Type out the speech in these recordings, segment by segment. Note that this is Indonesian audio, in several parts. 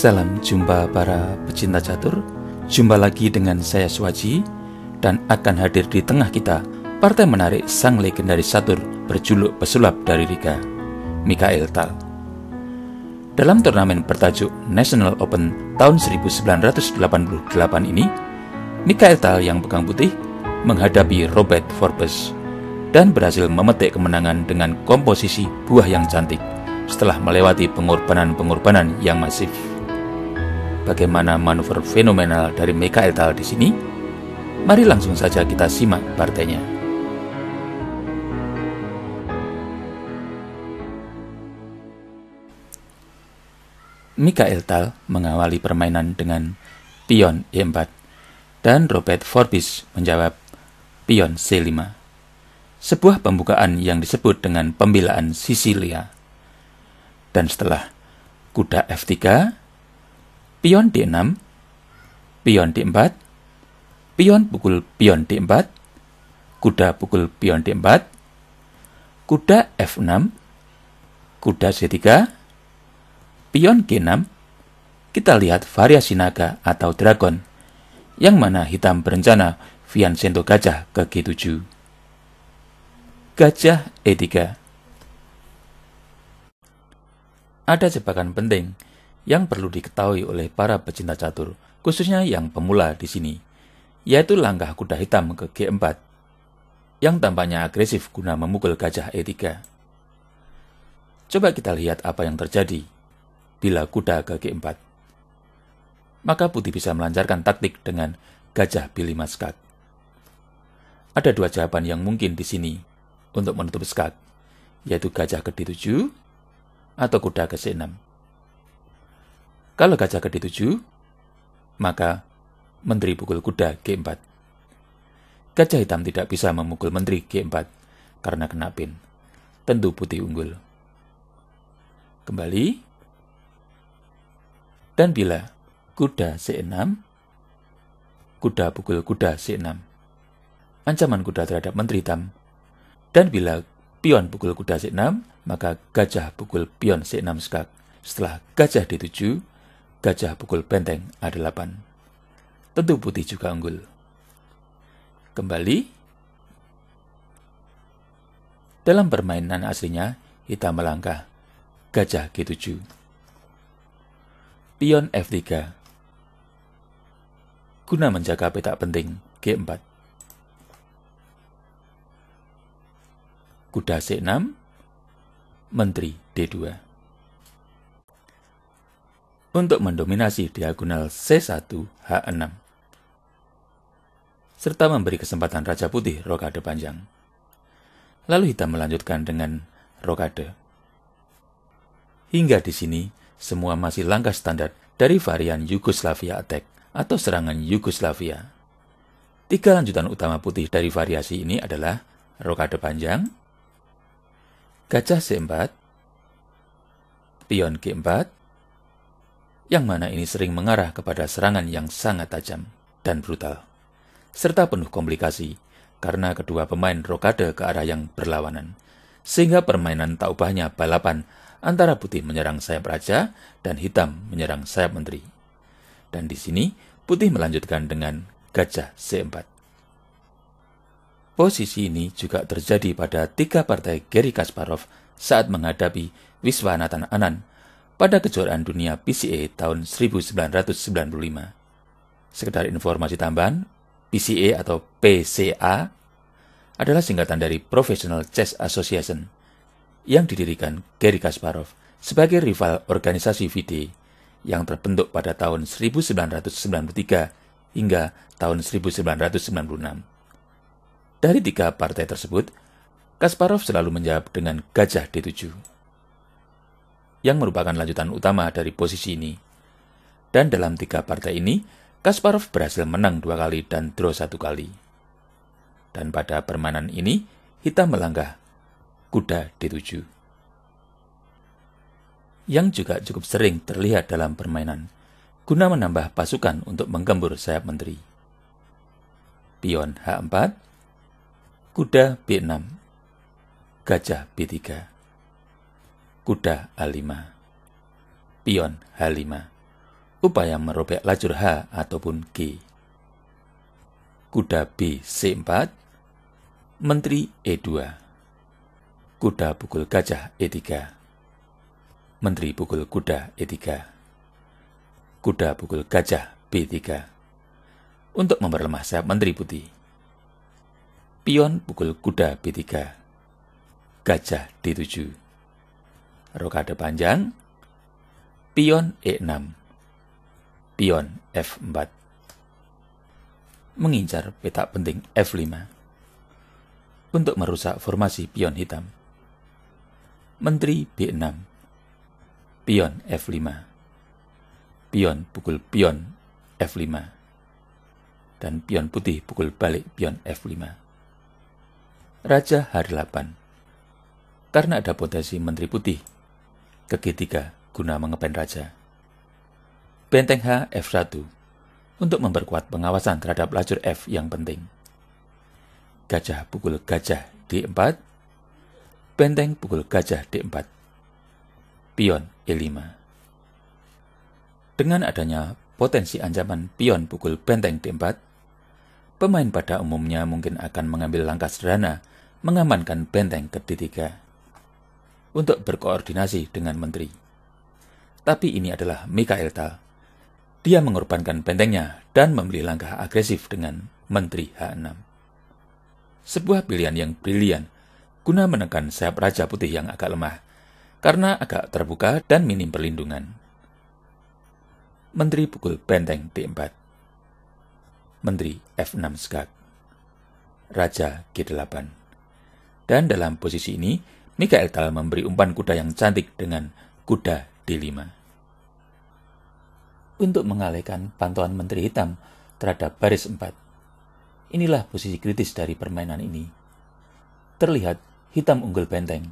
Salam jumpa para pecinta catur. Jumpa lagi dengan saya Suwaji dan akan hadir di tengah kita partai menarik sang legendaris catur berjuluk pesulap dari Riga, Mikael Tal. Dalam turnamen bertajuk National Open tahun 1988 ini, Mikael Tal yang pegang putih menghadapi Robert Forbes dan berhasil memetik kemenangan dengan komposisi buah yang cantik setelah melewati pengorbanan-pengorbanan yang masif bagaimana manuver fenomenal dari Mikael Tal di sini? Mari langsung saja kita simak partainya. Mikael Tal mengawali permainan dengan pion E4 dan Robert Forbis menjawab pion C5. Sebuah pembukaan yang disebut dengan pembelaan Sicilia. Dan setelah kuda F3, pion D6, pion D4, pion pukul pion D4, kuda pukul pion D4, kuda F6, kuda C3, pion G6, kita lihat variasi naga atau dragon, yang mana hitam berencana Viancento gajah ke G7. Gajah E3 Ada jebakan penting yang perlu diketahui oleh para pecinta catur, khususnya yang pemula di sini, yaitu langkah kuda hitam ke G4, yang tampaknya agresif guna memukul gajah E3. Coba kita lihat apa yang terjadi bila kuda ke G4. Maka putih bisa melancarkan taktik dengan gajah pilih 5 skak. Ada dua jawaban yang mungkin di sini untuk menutup skak, yaitu gajah ke D7 atau kuda ke C6 kalau gajah ke D7, maka menteri pukul kuda G4. Gajah hitam tidak bisa memukul menteri G4 karena kena pin. Tentu putih unggul. Kembali. Dan bila kuda C6, kuda pukul kuda C6. Ancaman kuda terhadap menteri hitam. Dan bila pion pukul kuda C6, maka gajah pukul pion C6 skak. Setelah gajah D7, Gajah pukul benteng A8. Tentu putih juga unggul. Kembali, dalam permainan aslinya, hitam melangkah, gajah G7. Pion F3. Guna menjaga petak penting G4. Kuda C6, Menteri D2 untuk mendominasi diagonal C1 H6 serta memberi kesempatan Raja Putih rokade panjang. Lalu hitam melanjutkan dengan rokade. Hingga di sini, semua masih langkah standar dari varian Yugoslavia Attack atau serangan Yugoslavia. Tiga lanjutan utama putih dari variasi ini adalah rokade panjang, gajah C4, pion G4, yang mana ini sering mengarah kepada serangan yang sangat tajam dan brutal, serta penuh komplikasi karena kedua pemain rokade ke arah yang berlawanan, sehingga permainan tak ubahnya balapan antara putih menyerang sayap raja dan hitam menyerang sayap menteri. Dan di sini putih melanjutkan dengan gajah C4. Posisi ini juga terjadi pada tiga partai Gary Kasparov saat menghadapi Wiswanathan Anand pada kejuaraan dunia PCA tahun 1995. Sekedar informasi tambahan, PCA atau PCA adalah singkatan dari Professional Chess Association yang didirikan Gary Kasparov sebagai rival organisasi VD yang terbentuk pada tahun 1993 hingga tahun 1996. Dari tiga partai tersebut, Kasparov selalu menjawab dengan gajah D7 yang merupakan lanjutan utama dari posisi ini. Dan dalam tiga partai ini, Kasparov berhasil menang dua kali dan draw satu kali. Dan pada permainan ini, hitam melangkah, kuda D7. Yang juga cukup sering terlihat dalam permainan, guna menambah pasukan untuk menggembur sayap menteri. Pion H4, kuda B6, gajah B3 kuda H5, pion H5, upaya merobek lajur H ataupun G. Kuda B C4, menteri E2, kuda pukul gajah E3, menteri pukul kuda E3, kuda pukul gajah B3, untuk memperlemah sayap menteri putih. Pion pukul kuda B3, gajah D7 rokade panjang, pion E6, pion F4. Mengincar petak penting F5 untuk merusak formasi pion hitam. Menteri B6, pion F5, pion pukul pion F5, dan pion putih pukul balik pion F5. Raja H8 Karena ada potensi menteri putih ke G3 guna mengepen raja. Benteng H F1 untuk memperkuat pengawasan terhadap lajur F yang penting. Gajah pukul gajah D4, benteng pukul gajah D4, pion E5. Dengan adanya potensi ancaman pion pukul benteng D4, pemain pada umumnya mungkin akan mengambil langkah sederhana mengamankan benteng ke D3 untuk berkoordinasi dengan menteri. Tapi ini adalah Mikaelta. Dia mengorbankan bentengnya dan memilih langkah agresif dengan Menteri H6. Sebuah pilihan yang brilian guna menekan sayap Raja Putih yang agak lemah karena agak terbuka dan minim perlindungan. Menteri pukul benteng D4 Menteri F6 Skak Raja G8 Dan dalam posisi ini, Mikael telah memberi umpan kuda yang cantik dengan kuda D5. Untuk mengalihkan pantauan Menteri Hitam terhadap baris 4. Inilah posisi kritis dari permainan ini. Terlihat hitam unggul benteng.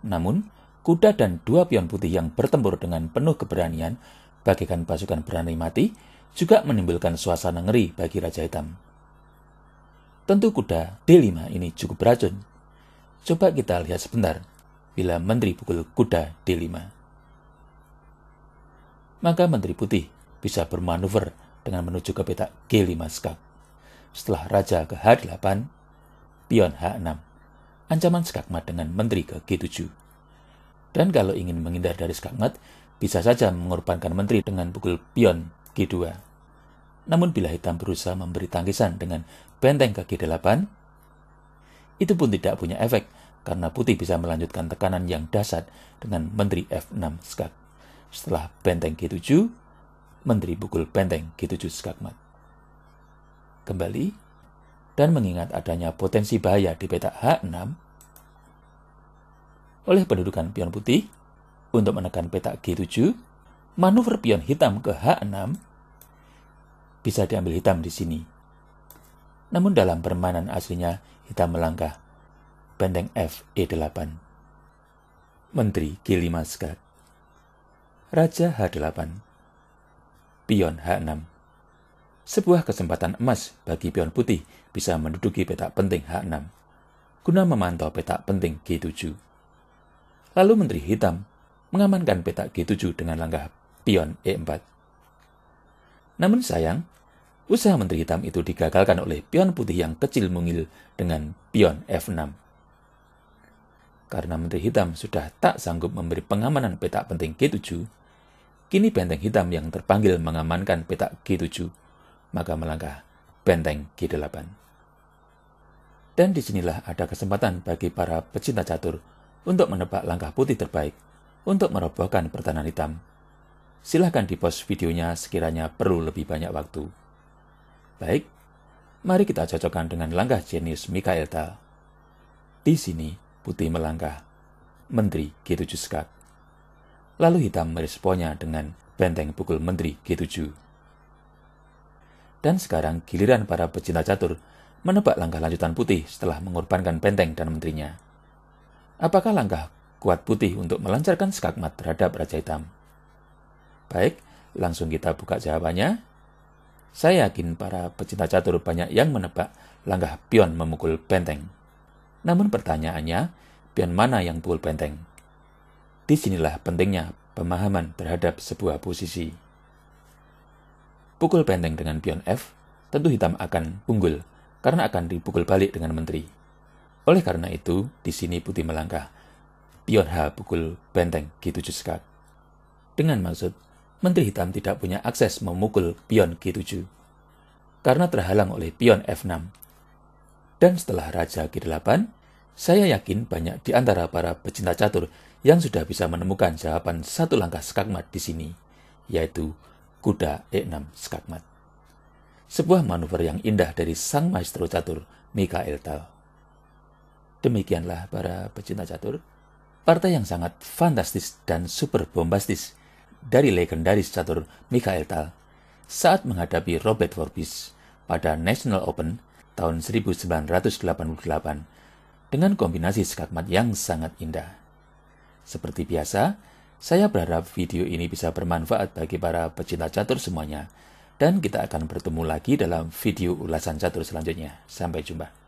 Namun, kuda dan dua pion putih yang bertempur dengan penuh keberanian bagaikan pasukan berani mati juga menimbulkan suasana ngeri bagi Raja Hitam. Tentu kuda D5 ini cukup beracun Coba kita lihat sebentar bila menteri pukul kuda D5. Maka menteri putih bisa bermanuver dengan menuju ke petak G5 skak. Setelah raja ke H8, pion H6, ancaman skakmat dengan menteri ke G7. Dan kalau ingin menghindar dari skakmat, bisa saja mengorbankan menteri dengan pukul pion G2. Namun bila hitam berusaha memberi tangkisan dengan benteng ke G8, itu pun tidak punya efek, karena putih bisa melanjutkan tekanan yang dasar dengan menteri F6 skak. Setelah benteng G7, menteri pukul benteng G7 skakmat. Kembali, dan mengingat adanya potensi bahaya di peta H6, oleh pendudukan pion putih, untuk menekan peta G7, manuver pion hitam ke H6 bisa diambil hitam di sini namun dalam permainan aslinya hitam melangkah. Benteng F E8 Menteri G5 Skat Raja H8 Pion H6 Sebuah kesempatan emas bagi pion putih bisa menduduki petak penting H6 guna memantau petak penting G7. Lalu Menteri Hitam mengamankan petak G7 dengan langkah pion E4. Namun sayang, Usaha Menteri Hitam itu digagalkan oleh pion putih yang kecil mungil dengan pion F6. Karena Menteri Hitam sudah tak sanggup memberi pengamanan petak penting G7, kini benteng hitam yang terpanggil mengamankan petak G7, maka melangkah benteng G8. Dan disinilah ada kesempatan bagi para pecinta catur untuk menebak langkah putih terbaik untuk merobohkan pertahanan hitam. Silahkan di post videonya sekiranya perlu lebih banyak waktu. Baik, mari kita cocokkan dengan langkah jenius Mikael Dahl. Di sini, putih melangkah. Menteri G7 Skak. Lalu hitam meresponnya dengan benteng pukul Menteri G7. Dan sekarang giliran para pecinta catur menebak langkah lanjutan putih setelah mengorbankan benteng dan menterinya. Apakah langkah kuat putih untuk melancarkan skakmat terhadap Raja Hitam? Baik, langsung kita buka jawabannya. Saya yakin para pecinta catur banyak yang menebak langkah pion memukul benteng. Namun pertanyaannya, pion mana yang pukul benteng? Disinilah pentingnya pemahaman terhadap sebuah posisi. Pukul benteng dengan pion F, tentu hitam akan unggul karena akan dipukul balik dengan menteri. Oleh karena itu, di sini putih melangkah. Pion H pukul benteng gitu 7 Dengan maksud Menteri Hitam tidak punya akses memukul pion G7 karena terhalang oleh pion F6. Dan setelah Raja G8, saya yakin banyak di antara para pecinta catur yang sudah bisa menemukan jawaban satu langkah skakmat di sini, yaitu kuda E6 skakmat. Sebuah manuver yang indah dari sang maestro catur, Mikael Tal. Demikianlah para pecinta catur, partai yang sangat fantastis dan super bombastis dari legendaris catur Michael Tal saat menghadapi Robert Forbes pada National Open tahun 1988 dengan kombinasi skakmat yang sangat indah. Seperti biasa, saya berharap video ini bisa bermanfaat bagi para pecinta catur semuanya dan kita akan bertemu lagi dalam video ulasan catur selanjutnya. Sampai jumpa.